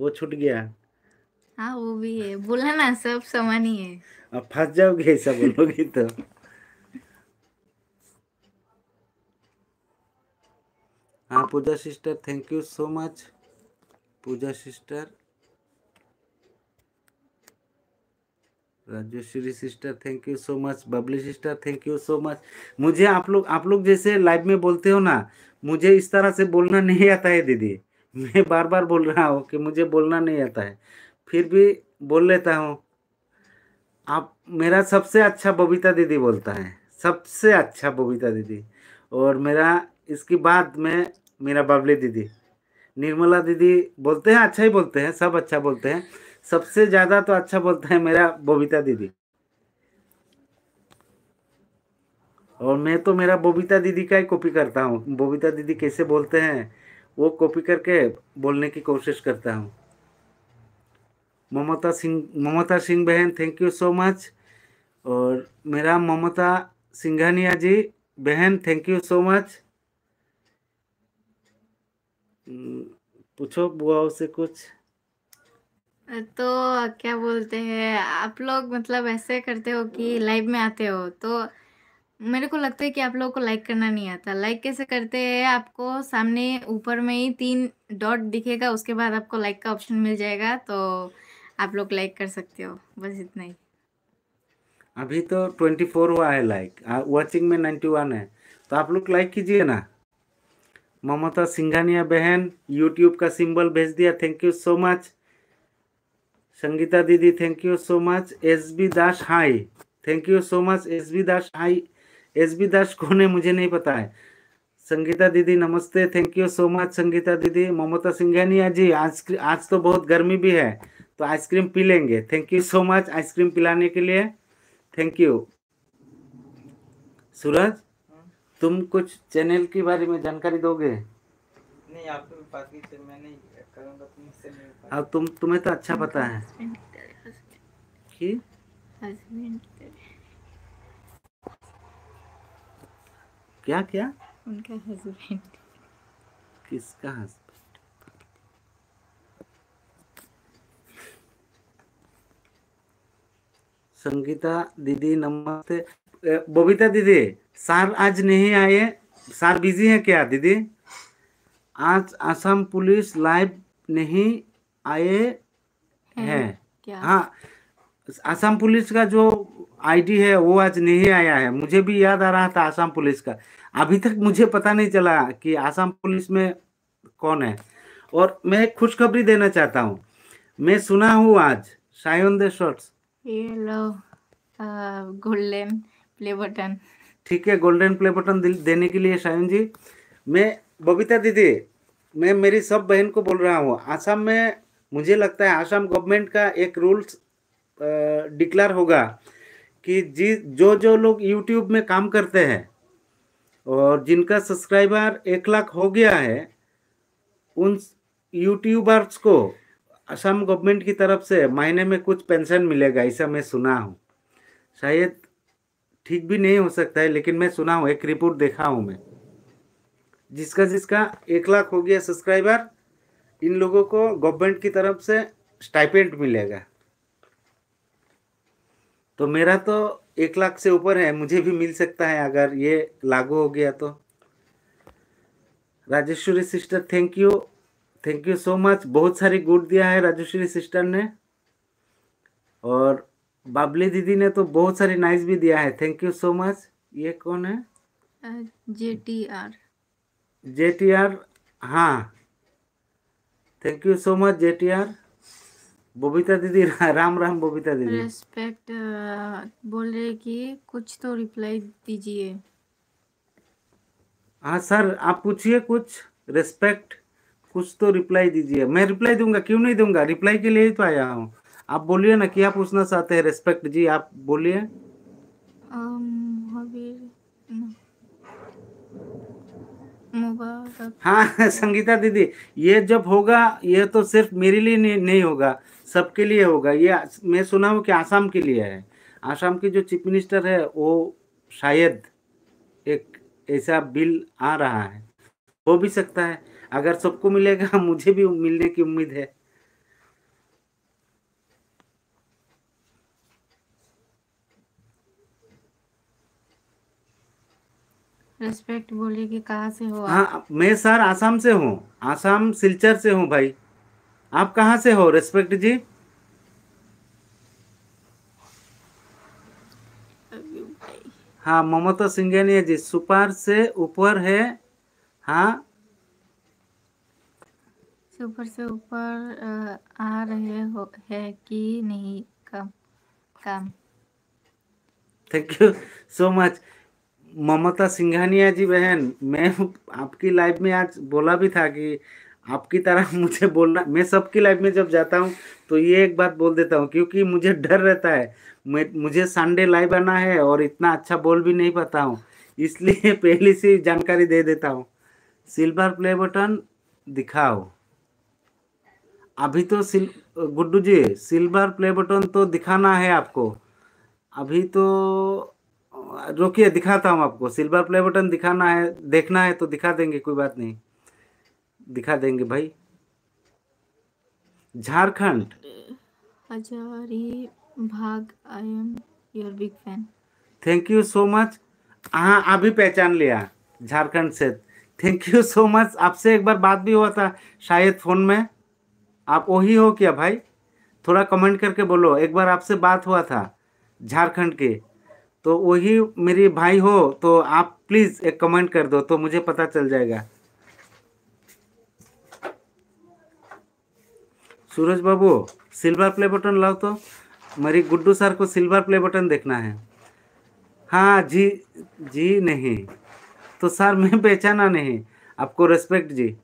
A: वो छूट गया
B: हाँ वो भी है बोला ना सब समान ही है
A: अब फंस जाओगे ऐसा बोलोगी तो हाँ Pooja sister thank you so much Pooja sister Rajeshwari sister thank you so much Babli sister thank you so much मुझे आप लोग आप लोग जैसे लाइव में बोलते हो ना मुझे इस तरह से बोलना नहीं आता है दीदी मैं बार बार बोल रहा हूँ कि मुझे बोलना नहीं आता है फिर भी बोल लेता हूँ आप मेरा सबसे अच्छा बबीता दीदी बोलता है सबसे अच्छा बबीता दीदी और मेरा इसके बाद में मेरा बबली दीदी निर्मला दीदी बोलते हैं अच्छा ही बोलते हैं सब अच्छा बोलते हैं सबसे ज़्यादा तो अच्छा बोलते हैं मेरा बबीता दीदी और मैं तो मेरा बबीता दीदी का ही कॉपी करता हूँ बबीता दीदी कैसे बोलते हैं वो कॉपी करके बोलने की कोशिश करता हूँ ममता सिंह ममता सिंह बहन थैंक यू सो मच और मेरा ममता सिंघानिया जी बहन थैंक यू सो मच हम्म, पूछो बुआ उसे कुछ
B: तो क्या बोलते हैं आप लोग मतलब ऐसे करते हो कि लाइव में आते हो तो मेरे को लगता है कि आप लोगों को लाइक करना नहीं आता लाइक कैसे करते हैं आपको सामने ऊपर में ही तीन डॉट दिखेगा उसके बाद आपको लाइक का ऑप्शन मिल जाएगा तो आप लोग लाइक कर सकते हो बस इतना ही
A: अभी तो ट्वेंटी फोर हुआ है लाइक वॉचिंग में नाइन्टी वन है तो आप लोग लाइक कीजिए ना ममता सिंघानिया बहन यूट्यूब का सिंबल भेज दिया thank you so much Sangeeta दीदी thank you so much S B Das hi thank you so much S B Das hi S B Das कौन है मुझे नहीं पता है संगीता दीदी नमस्ते thank you so much Sangeeta दीदी ममता सिंघानिया जी आज आज तो बहुत गर्मी भी है तो आइसक्रीम पी लेंगे thank you so much ice cream पिलाने के लिए थैंक यू सूरज तुम कुछ चैनल के बारे में जानकारी दोगे नहीं आपके पास तो मैं नहीं करूँगा तुमसे नहीं हाँ, तुम तुम्हें तो अच्छा पता है कि क्या क्या
B: उनका हस्बैंड
A: किसका हस्बैंड संगीता दीदी नमस्ते बबीता दीदी सर आज नहीं आए सर बिजी है क्या दीदी आज आसाम पुलिस लाइव नहीं आए हैं हाँ आसाम पुलिस का जो आईडी है वो आज नहीं आया है मुझे भी याद आ रहा था आसाम पुलिस का अभी तक मुझे पता नहीं चला कि आसाम पुलिस में कौन है और मैं एक खुशखबरी देना चाहता हूँ मैं सुना हूँ आज दे शॉर्ट्स
B: ये लो गुल्लेम प्ले बटन
A: ठीक है गोल्डन प्ले बटन देने के लिए सायन जी मैं बबीता दीदी मैं मेरी सब बहन को बोल रहा हूँ आसाम में मुझे लगता है आसाम गवर्नमेंट का एक रूल्स डिक्लेयर होगा कि जी जो जो लोग यूट्यूब में काम करते हैं और जिनका सब्सक्राइबर एक लाख हो गया है उन यूट्यूबर्स को असम गवर्नमेंट की तरफ से महीने में कुछ पेंशन मिलेगा ऐसा मैं सुना हूँ शायद ठीक भी नहीं हो सकता है लेकिन मैं सुना हूँ एक रिपोर्ट देखा हूँ मैं जिसका जिसका एक लाख हो गया सब्सक्राइबर इन लोगों को गवर्नमेंट की तरफ से स्टाइपेंट मिलेगा तो मेरा तो एक लाख से ऊपर है मुझे भी मिल सकता है अगर ये लागू हो गया तो Rajeshwari sister thank you thank you so much बहुत सारी गुड दिया है राजेश्वरी सिस्टर ने और बाबली दीदी ने तो बहुत सारे नाइस भी दिया है थैंक यू सो मच ये कौन है
B: J T R
A: J T R हाँ thank you so much J T R Babita दीदी राम राम बबीता दीदी
B: रेस्पेक्ट बोल रहे कि कुछ तो रिप्लाई दीजिए
A: हाँ सर आप पूछिए कुछ रेस्पेक्ट कुछ तो रिप्लाई दीजिए मैं रिप्लाई दूंगा क्यों नहीं दूंगा रिप्लाई के लिए ही तो आया हूँ आप बोलिए ना क्या पूछना चाहते हैं रेस्पेक्ट जी आप बोलिए
B: um,
A: हाँ संगीता दीदी ये जब होगा ये तो सिर्फ मेरे लिए नहीं, नहीं होगा सबके लिए होगा ये मैं सुना हूँ कि आसाम के लिए है आसाम की जो चीफ मिनिस्टर है वो शायद एक ऐसा बिल आ रहा है हो भी सकता है अगर सबको मिलेगा मुझे भी मिलने की उम्मीद है
B: रेस्पेक्ट बोलिए कि कहाँ से हो हाँ
A: मैं सर आसाम से हूँ आसाम सिलचर से हूँ भाई आप कहाँ से हो रेस्पेक्ट जी हाँ ममता सिंघानिया जी सुपार से ऊपर है हाँ
B: सुपर से ऊपर आ रहे हो है कि नहीं कम काम
A: thank you so much Mamta Singhania ji बहन मैं आपकी लाइफ में आज बोला भी था कि आपकी तरह मुझे बोलना मैं सबकी लाइफ में जब जाता हूँ तो ये एक बात बोल देता हूँ क्योंकि मुझे डर रहता है मैं मुझे संडे लाइव आना है और इतना अच्छा बोल भी नहीं पाता हूँ इसलिए पहले से जानकारी दे देता हूँ सिल्वर प्ले बटन दिखाओ अभी तो सिल Guddu ji silver play button तो दिखाना है आपको अभी तो रोकिए दिखाता हूँ आपको सिल्वर प्ले बटन दिखाना है देखना है तो दिखा देंगे कोई बात नहीं दिखा देंगे भाई झारखंड
B: भाग I am your big fan
A: thank you so much हाँ अभी पहचान लिया झारखंड से थैंक यू सो मच आपसे एक बार बात भी हुआ था शायद फ़ोन में आप वही हो क्या भाई थोड़ा कमेंट करके बोलो एक बार आपसे बात हुआ था झारखंड के तो वही मेरी भाई हो तो आप प्लीज़ एक कमेंट कर दो तो मुझे पता चल जाएगा सूरज बाबू सिल्वर प्ले बटन लाओ तो मेरी गुड्डू सर को सिल्वर प्ले बटन देखना है हाँ जी जी नहीं तो सर मैं पहचाना नहीं आपको रेस्पेक्ट जी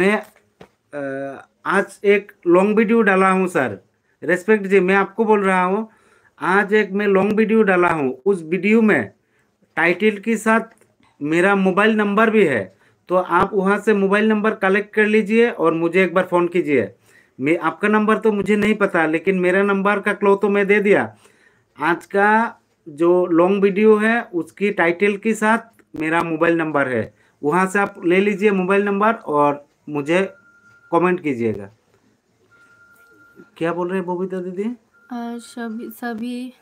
A: मैं आज एक लॉन्ग वीडियो डाला हूँ सर रेस्पेक्ट जी मैं आपको बोल रहा हूँ आज एक मैं लॉन्ग वीडियो डाला हूँ उस वीडियो में टाइटल के साथ मेरा मोबाइल नंबर भी है तो आप वहाँ से मोबाइल नंबर कलेक्ट कर लीजिए और मुझे एक बार फ़ोन कीजिए मैं आपका नंबर तो मुझे नहीं पता लेकिन मेरा नंबर का क्लो तो मैं दे दिया आज का जो लॉन्ग वीडियो है उसकी टाइटल के साथ मेरा मोबाइल नंबर है वहाँ से आप ले लीजिए मोबाइल नंबर और मुझे कमेंट कीजिएगा क्या बोल रहे हैं बोबीता दीदी
B: सभी सभी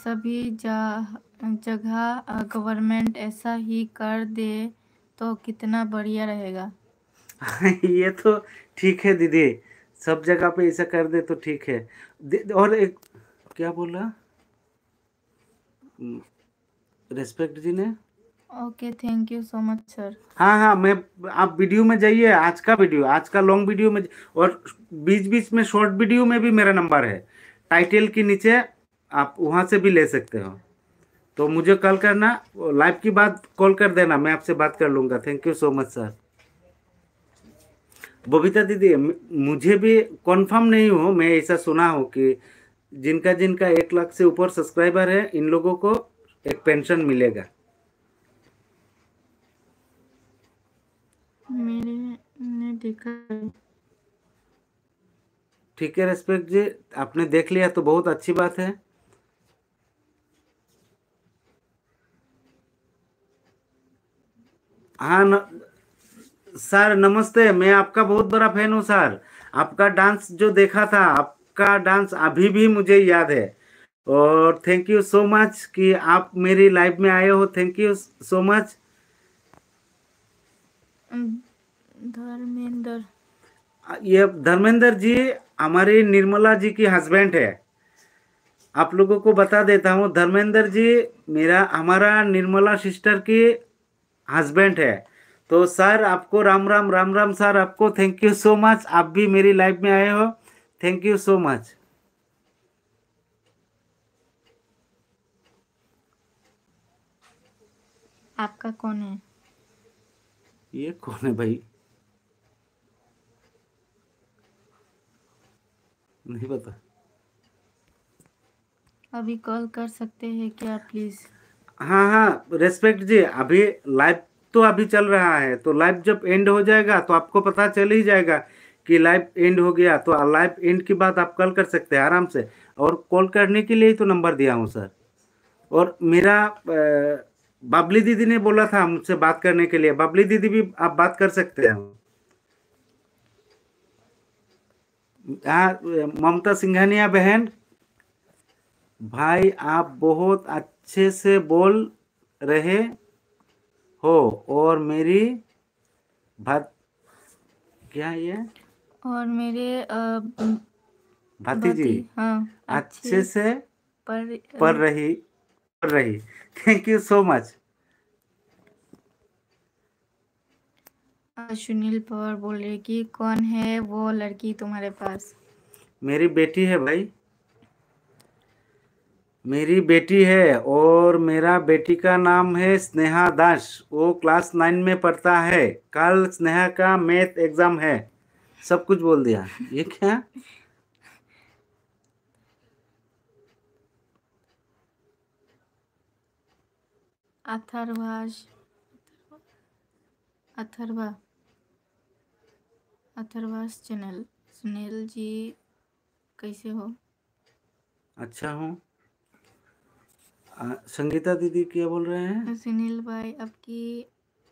B: सभी जगह गवर्नमेंट ऐसा ही कर दे तो कितना बढ़िया रहेगा
A: ये तो ठीक है दीदी सब जगह पे ऐसा कर दे तो ठीक है और एक क्या बोला रेस्पेक्ट हम्म, जी ने
B: okay thank you so much sir
A: हाँ हाँ मैं आप वीडियो में जाइए आज का वीडियो आज का लॉन्ग वीडियो में और बीच बीच में शॉर्ट वीडियो में भी मेरा नंबर है टाइटल के नीचे आप वहाँ से भी ले सकते हो तो मुझे कॉल करना लाइव की बात कॉल कर देना मैं आपसे बात कर लूँगा thank you so much sir Babita दीदी मुझे भी कन्फर्म नहीं हूँ मैं ऐसा सुना हूँ कि जिनका जिनका एक लाख से ऊपर सब्सक्राइबर है इन लोगों को एक पेंशन मिलेगा
B: ठीक
A: है रेस्पेक्ट जी आपने देख लिया तो बहुत अच्छी बात है हाँ न... सर नमस्ते मैं आपका बहुत बड़ा फैन हूँ सर आपका डांस जो देखा था आपका डांस अभी भी मुझे याद है और थैंक यू सो मच कि आप मेरी लाइफ में आए हो thank you so much
B: Dharmendra
A: ये धर्मेंद्र जी हमारे निर्मला जी की हस्बैंड है आप लोगों को बता देता हूँ धर्मेंद्र जी मेरा हमारा निर्मला सिस्टर की हस्बैंड है तो सर आपको राम राम राम राम सर आपको थैंक यू सो मच आप भी मेरी लाइफ में आए हो थैंक यू सो मच
B: आपका कौन है
A: ये कौन है भाई नहीं पता
B: अभी कॉल कर सकते हैं क्या
A: प्लीज हाँ हाँ रेस्पेक्ट जी अभी लाइव तो अभी चल रहा है तो लाइव जब एंड हो जाएगा तो आपको पता चल ही जाएगा कि लाइव एंड हो गया तो लाइव एंड की बात आप कॉल कर सकते हैं आराम से और कॉल करने के लिए ही तो नंबर दिया हूँ सर और मेरा बबली दीदी ने बोला था मुझसे बात करने के लिए बबली दीदी भी आप बात कर सकते हैं ममता सिंघानिया बहन भाई आप बहुत अच्छे से बोल रहे हो और मेरी भात क्या ये
B: और मेरे भातीजी हाँ अच्छे, अच्छे से पढ़ रही
A: पढ़ रही thank you so much
B: Sunil Pawar बोल रहे कि कौन है वो लड़की तुम्हारे पास
A: मेरी बेटी है भाई मेरी बेटी है और मेरा बेटी का नाम है स्नेहा दास वो क्लास नाइन में पढ़ता है कल स्नेहा का मैथ एग्जाम है सब कुछ बोल दिया ये क्या
B: अथर्वाज अथर्वा अथर्वास चैनल सुनील जी कैसे हो
A: अच्छा हूँ संगीता दीदी क्या बोल रहे हैं
B: सुनील भाई आपकी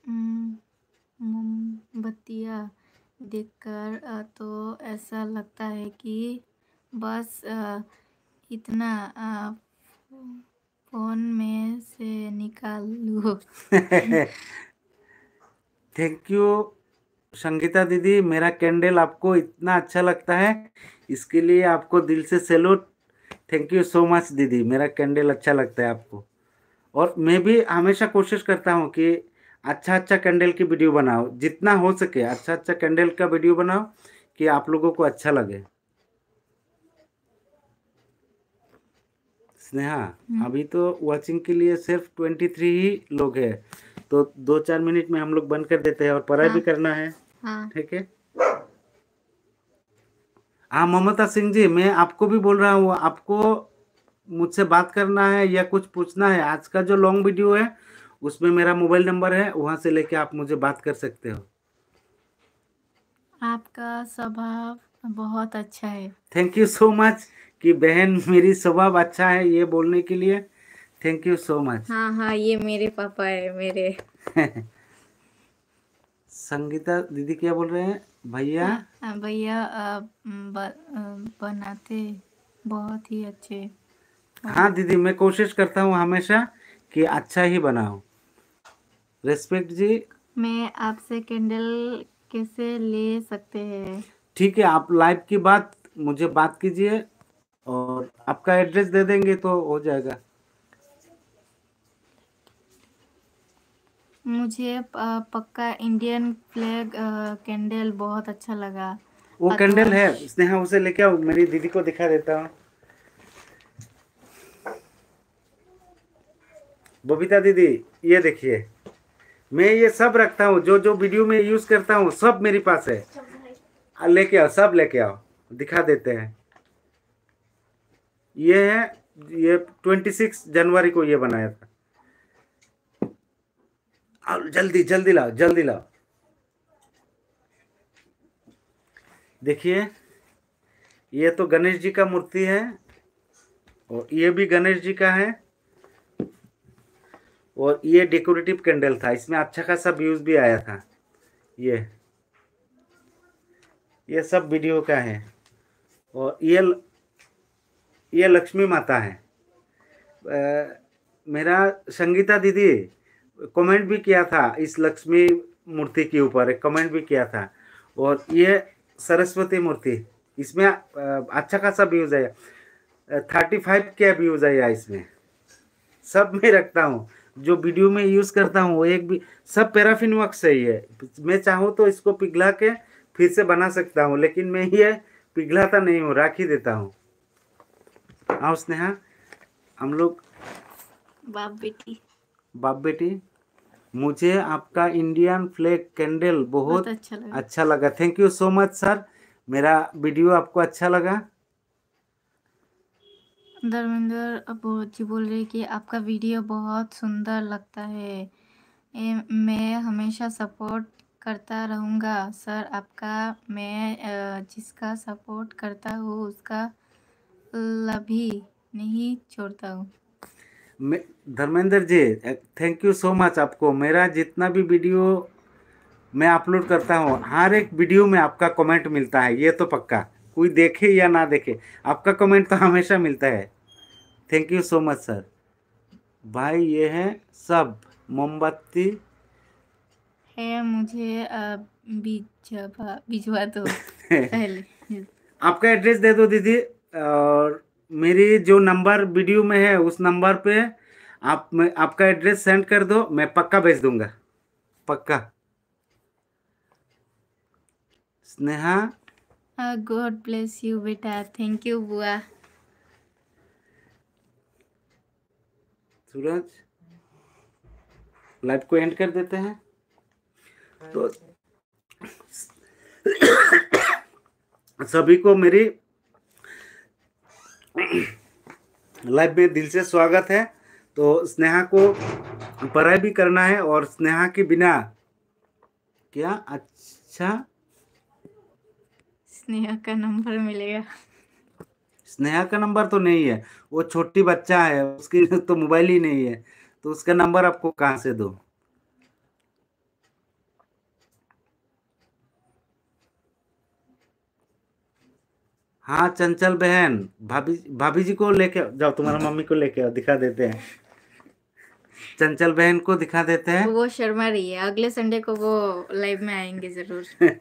B: मोमबत्तिया देखकर तो ऐसा लगता है कि बस इतना फोन में से निकाल लो
A: थैंक यू संगीता दीदी मेरा कैंडल आपको इतना अच्छा लगता है इसके लिए आपको दिल से salute thank you so much दीदी मेरा कैंडल अच्छा लगता है आपको और मैं भी हमेशा कोशिश करता हूँ कि अच्छा अच्छा कैंडल की वीडियो बनाओ जितना हो सके अच्छा अच्छा कैंडल का वीडियो बनाओ कि आप लोगों को अच्छा लगे स्नेहा हम्म। अभी तो वाचिंग के लिए सिर्फ ट्वेंटी थ्री ही लोग हैं तो दो चार मिनट में हम लोग बंद कर देते हैं और पढ़ाई हाँ। भी करना है हाँ। ठीक है हाँ ममता सिंह जी मैं आपको भी बोल रहा हूँ आपको मुझसे बात करना है या कुछ पूछना है आज का जो लॉन्ग वीडियो है उसमें मेरा मोबाइल नंबर है वहां से लेके आप मुझे बात कर सकते हो
B: आपका स्वभाव बहुत अच्छा है
A: थैंक यू सो मच कि बहन मेरी स्वभाव अच्छा है ये बोलने के लिए थैंक यू सो मच
B: हाँ हाँ ये मेरे पापा है मेरे
A: संगीता दीदी क्या बोल रहे हैं भैया हाँ,
B: हाँ, भैया बनाते बहुत ही अच्छे हाँ दीदी
A: मैं कोशिश करता हूँ हमेशा कि अच्छा ही बनाओ रेस्पेक्ट जी
B: मैं आपसे कैंडल कैसे ले सकते हैं
A: ठीक है आप लाइव की बात मुझे बात कीजिए और आपका एड्रेस दे देंगे तो हो जाएगा
B: मुझे पक्का इंडियन फ्लैग कैंडल बहुत अच्छा लगा
A: वो कैंडल तो है स्नेहा उसे लेके आओ मेरी दीदी को दिखा देता हूँ बबीता दीदी ये देखिए मैं ये सब रखता हूँ जो जो वीडियो में यूज करता हूँ सब मेरे पास है लेके आओ सब लेके आओ दिखा देते हैं ये है ये ट्वेंटी सिक्स जनवरी को ये बनाया था जल्दी जल्दी लाओ जल्दी लाओ देखिए ये तो गणेश जी का मूर्ति है और ये भी गणेश जी का है और ये डेकोरेटिव कैंडल था इसमें अच्छा खासा व्यूज भी आया था ये ये सब वीडियो का है और ये ये लक्ष्मी माता है आ, मेरा संगीता दीदी कमेंट भी किया था इस लक्ष्मी मूर्ति के ऊपर एक कमेंट भी किया था और ये सरस्वती मूर्ति इसमें अच्छा खासा व्यूज़ आया थर्टी फाइव के व्यूज़ आया इसमें सब में रखता हूँ जो वीडियो में यूज़ करता हूँ वो एक भी सब पैराफिन वर्क से ही है मैं चाहूँ तो इसको पिघला के फिर से बना सकता हूँ लेकिन मैं ये पिघलाता नहीं हूँ राख ही देता हूँ हाँ स्नेहा हम लोग
B: बाप बेटी
A: बाप बेटी मुझे आपका इंडियन फ्लैग कैंडल बहुत अच्छा लगा अच्छा लगा thank you so much sir मेरा वीडियो आपको अच्छा लगा
B: धर्मेंद्र जी बोल रहे कि आपका वीडियो बहुत सुंदर लगता है ए, मैं हमेशा सपोर्ट करता रहूँगा सर आपका मैं जिसका सपोर्ट करता हूँ उसका लभी नहीं छोड़ता हूँ
A: Dharmendra ji thank you so much आपको मेरा जितना भी वीडियो मैं अपलोड करता हूँ हर एक वीडियो में आपका कमेंट मिलता है ये तो पक्का कोई देखे या ना देखे आपका कमेंट तो हमेशा मिलता है thank you so much sir भाई ये है सब मोमबत्ती
B: है मुझे भिजवा दो पहले
A: आपका एड्रेस दे दो दीदी और मेरी जो नंबर वीडियो में है उस नंबर पे आप मैं आपका एड्रेस सेंड कर दो मैं पक्का भेज दूंगा पक्का स्नेहा
B: गॉड ब्लेस यू बेटा थैंक यू बुआ
A: सूरज लाइव को एंड कर देते हैं तो सभी को मेरी लाइव में दिल से स्वागत है तो स्नेहा को पढ़ाई भी करना है और स्नेहा के बिना क्या अच्छा
B: स्नेहा का नंबर मिलेगा
A: स्नेहा का नंबर तो नहीं है वो छोटी बच्चा है उसकी तो मोबाइल ही नहीं है तो उसका नंबर आपको कहाँ से दो हाँ चंचल बहन भाभी भाभी जी को लेके जाओ तुम्हारा मम्मी को लेके आओ दिखा देते हैं चंचल बहन को दिखा देते हैं
B: वो शर्मा रही है अगले संडे को वो लाइव में आएंगे जरूर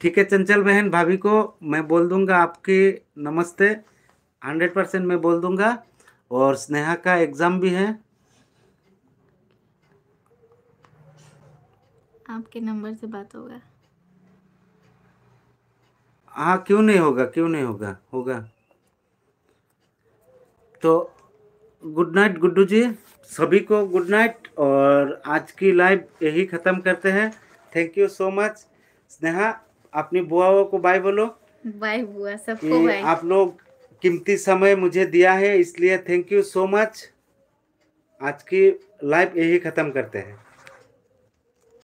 A: ठीक है चंचल बहन भाभी को मैं बोल दूंगा आपकी नमस्ते हंड्रेड परसेंट मैं बोल दूंगा और स्नेहा का एग्जाम भी है
B: आपके नंबर से बात होगा
A: हाँ क्यों नहीं होगा क्यों नहीं होगा होगा तो गुड नाइट गुड्डू जी सभी को गुड नाइट और आज की लाइव यही ख़त्म करते हैं thank you so much Sneha अपनी बुआओं को बाय बोलो
B: बाय बुआ सबको बाय आप
A: लोग कीमती समय मुझे दिया है इसलिए थैंक यू सो मच आज की लाइव यही ख़त्म करते हैं